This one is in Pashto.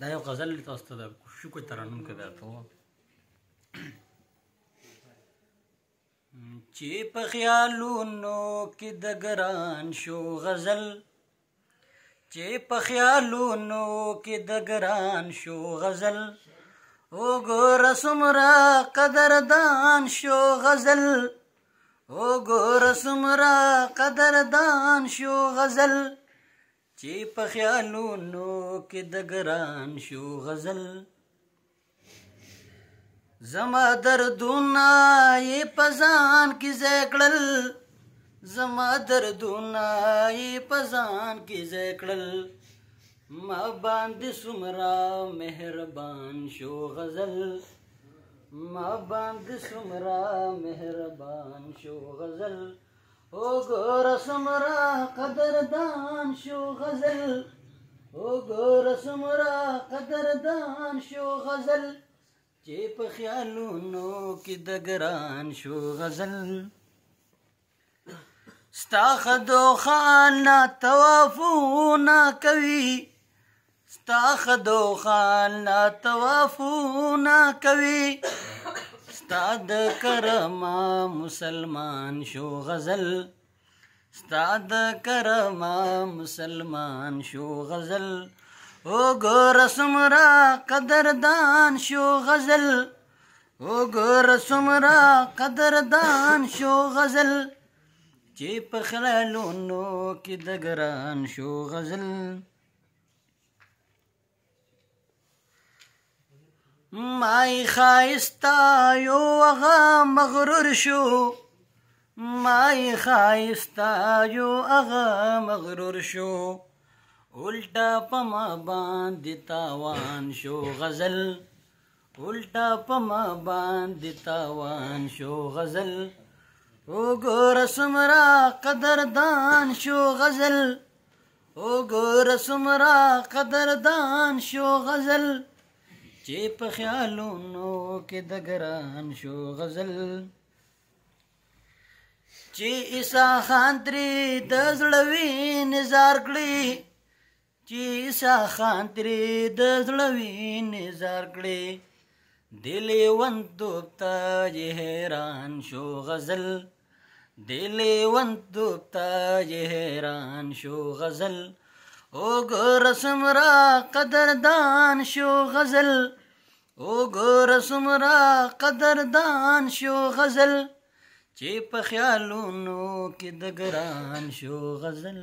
دا یو غزل تاسو ته د شکو ترنم کې درته چې په خیالونو کې د ګران شو غزل چې په خیالونو کې د ګران شو غزل او ګور سمرا قدردان شو غزل او ګور سمرا قدردان شو غزل چې په خیالونو کې د ګران شو غزل زما دردونه یې په ځان کې ځای کړل زما دردونه یې په ځان کې ځای کړل ما باندې څومره مهربان شو غزل ما باندې څومره مهربان شو غزل او ګور سمرا قدردان شو غزل او ګور سمرا قدردان شو غزل چې په خیالونو کې د ګران شو غزل ستا خدو خان توافونه کوي ستا خدو خان توافونه کوي استاد کرما مسلمان شو غزل استاد کرما مسلمان شو غزل او ګور سمرا قدردان شو غزل او ګور سمرا قدردان شو غزل چې په خلالونو کې د ګران شو غزل مای خایستا یو هغه مغرور شو مای خایستا یو هغه مغرور شو الټا پما باندې تاوان شو غزل الټا پما باندې تاوان شو غزل او ګور سمرا قدردان شو غزل او ګور سمرا قدردان شو غزل چې په خیالونو کې د ګران شو غزل چې عیسی خان ترې د زړه نزار کړی چې عیسی خان ترې د زړه نزار کړی دل ون دوبتا یې حیران شو غزل دل ون دوبتا یې حیران شو غزل او ګرسم را قدردان شو غزل او ګرسم را قدردان شو غزل چې په خیالونو کې د ګران شو غزل